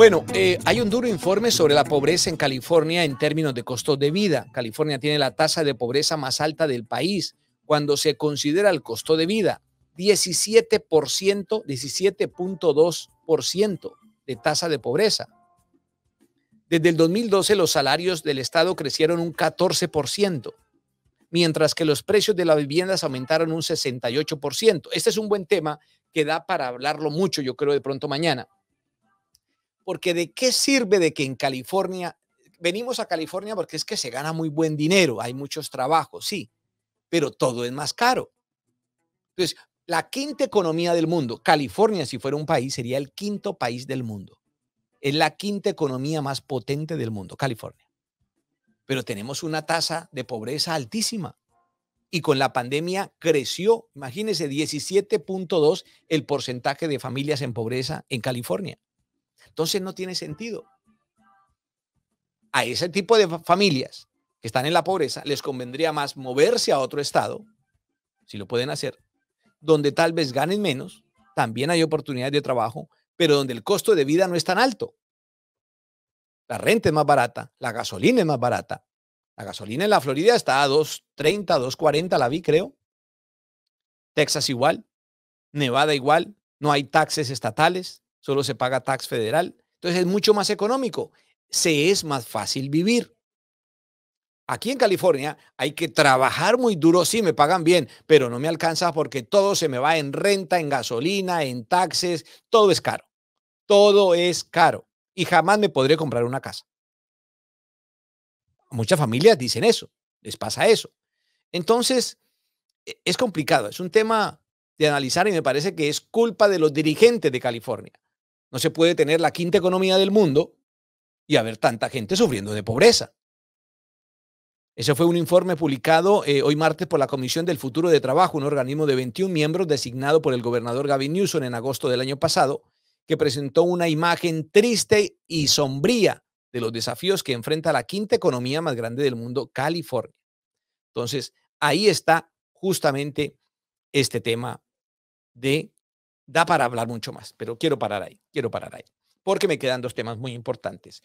Bueno, eh, hay un duro informe sobre la pobreza en California en términos de costo de vida. California tiene la tasa de pobreza más alta del país cuando se considera el costo de vida. 17%, 17.2% de tasa de pobreza. Desde el 2012 los salarios del Estado crecieron un 14%, mientras que los precios de las viviendas aumentaron un 68%. Este es un buen tema que da para hablarlo mucho, yo creo, de pronto mañana porque de qué sirve de que en California, venimos a California porque es que se gana muy buen dinero, hay muchos trabajos, sí, pero todo es más caro. Entonces, la quinta economía del mundo, California si fuera un país, sería el quinto país del mundo. Es la quinta economía más potente del mundo, California. Pero tenemos una tasa de pobreza altísima y con la pandemia creció, imagínense, 17.2 el porcentaje de familias en pobreza en California. Entonces no tiene sentido. A ese tipo de familias que están en la pobreza les convendría más moverse a otro estado, si lo pueden hacer, donde tal vez ganen menos, también hay oportunidades de trabajo, pero donde el costo de vida no es tan alto. La renta es más barata, la gasolina es más barata. La gasolina en la Florida está a 2.30, 2.40, la vi, creo. Texas igual, Nevada igual, no hay taxes estatales, solo se paga tax federal. Entonces es mucho más económico, se es más fácil vivir. Aquí en California hay que trabajar muy duro, sí me pagan bien, pero no me alcanza porque todo se me va en renta, en gasolina, en taxes, todo es caro. Todo es caro y jamás me podré comprar una casa. Muchas familias dicen eso, les pasa eso. Entonces, e, es complicado, es un tema de analizar y me parece que es culpa de los dirigentes de California. No se puede tener la quinta economía del mundo y haber tanta gente sufriendo de pobreza. Ese fue un informe publicado eh, hoy martes por la Comisión del Futuro de Trabajo, un organismo de 21 miembros designado por el gobernador Gavin Newsom en agosto del año pasado, que presentó una imagen triste y sombría de los desafíos que enfrenta la quinta economía más grande del mundo, California. Entonces, ahí está justamente este tema de da para hablar mucho más, pero quiero parar ahí, quiero parar ahí, porque me quedan dos temas muy importantes.